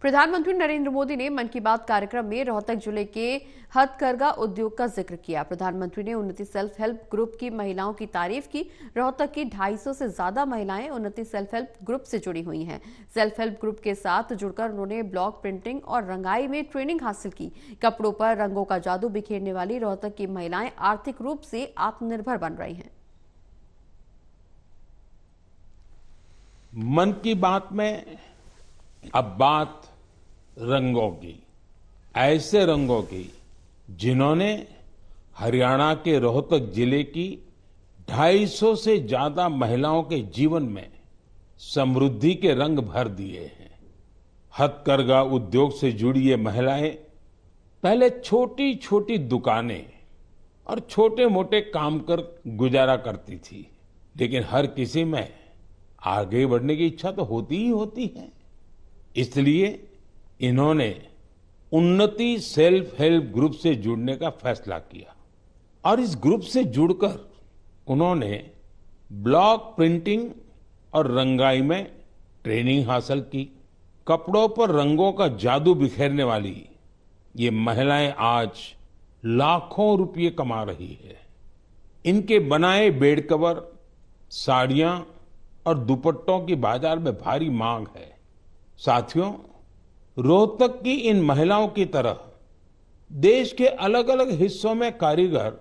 प्रधानमंत्री नरेंद्र मोदी ने मन की बात कार्यक्रम में रोहतक जिले के हथकरघा उद्योग का जिक्र किया प्रधानमंत्री ने उन्नति सेल्फ हेल्प ग्रुप की महिलाओं की तारीफ की रोहतक की सौ से ज्यादा महिलाएं उन्नति सेल्फ हेल्प ग्रुप से जुड़ी हुई हैं सेल्फ हेल्प ग्रुप के साथ जुड़कर उन्होंने ब्लॉक प्रिंटिंग और रंगाई में ट्रेनिंग हासिल की कपड़ों पर रंगों का जादू बिखेरने वाली रोहतक की महिलाएं आर्थिक रूप से आत्मनिर्भर बन रही हैं मन की बात में अब बात रंगों की ऐसे रंगों की जिन्होंने हरियाणा के रोहतक जिले की 250 से ज्यादा महिलाओं के जीवन में समृद्धि के रंग भर दिए हैं हथकरघा उद्योग से जुड़ी ये महिलाएं पहले छोटी छोटी दुकानें और छोटे मोटे काम कर गुजारा करती थी लेकिन हर किसी में आगे बढ़ने की इच्छा तो होती ही होती है इसलिए इन्होंने उन्नति सेल्फ हेल्प ग्रुप से जुड़ने का फैसला किया और इस ग्रुप से जुड़कर उन्होंने ब्लॉक प्रिंटिंग और रंगाई में ट्रेनिंग हासिल की कपड़ों पर रंगों का जादू बिखेरने वाली ये महिलाएं आज लाखों रुपये कमा रही है इनके बनाए बेड कवर साड़ियां और दुपट्टों की बाजार में भारी मांग है साथियों रोहतक की इन महिलाओं की तरह देश के अलग अलग हिस्सों में कारीगर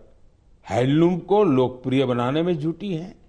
हैंडलूम को लोकप्रिय बनाने में जुटी हैं